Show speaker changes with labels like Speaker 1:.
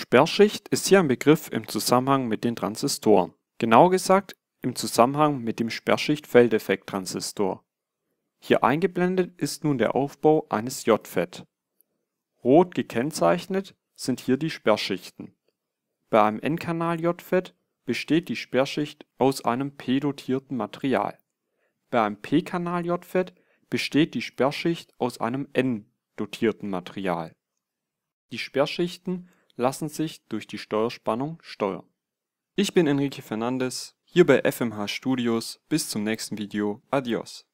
Speaker 1: Sperrschicht ist hier ein Begriff im Zusammenhang mit den Transistoren, genauer gesagt im Zusammenhang mit dem Sperrschicht-Feldeffekt-Transistor. Hier eingeblendet ist nun der Aufbau eines JFET. Rot gekennzeichnet sind hier die Sperrschichten. Bei einem N-Kanal-JFET besteht die Sperrschicht aus einem p-dotierten Material. Bei einem P-Kanal-JFET besteht die Sperrschicht aus einem N-dotierten Material. Die Sperrschichten lassen sich durch die Steuerspannung steuern. Ich bin Enrique Fernandes, hier bei FMH Studios. Bis zum nächsten Video. Adios